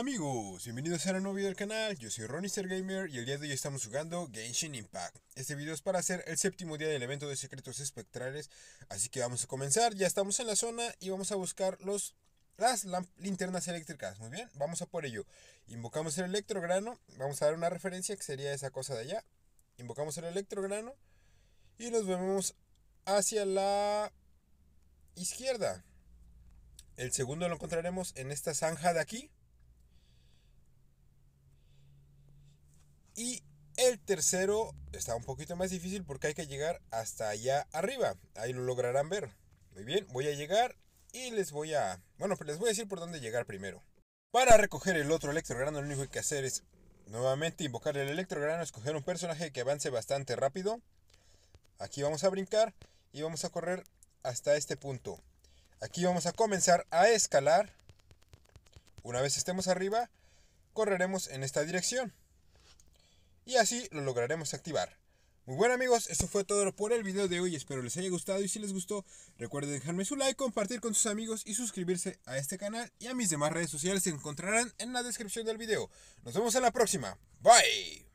Amigos, bienvenidos a un nuevo video del canal, yo soy Ronister Gamer y el día de hoy estamos jugando Genshin Impact. Este video es para hacer el séptimo día del evento de secretos espectrales, así que vamos a comenzar, ya estamos en la zona y vamos a buscar los, las linternas eléctricas, muy bien, vamos a por ello. Invocamos el electrograno, vamos a dar una referencia que sería esa cosa de allá, invocamos el electrograno y nos vemos hacia la izquierda. El segundo lo encontraremos en esta zanja de aquí, Y el tercero está un poquito más difícil porque hay que llegar hasta allá arriba. Ahí lo lograrán ver. Muy bien, voy a llegar y les voy a... Bueno, les voy a decir por dónde llegar primero. Para recoger el otro electrograno lo único que hay que hacer es nuevamente invocar el electrograno, escoger un personaje que avance bastante rápido. Aquí vamos a brincar y vamos a correr hasta este punto. Aquí vamos a comenzar a escalar. Una vez estemos arriba, correremos en esta dirección y así lo lograremos activar. Muy bueno amigos, eso fue todo por el video de hoy, espero les haya gustado y si les gustó recuerden dejarme su like, compartir con sus amigos y suscribirse a este canal y a mis demás redes sociales se encontrarán en la descripción del video. Nos vemos en la próxima, bye.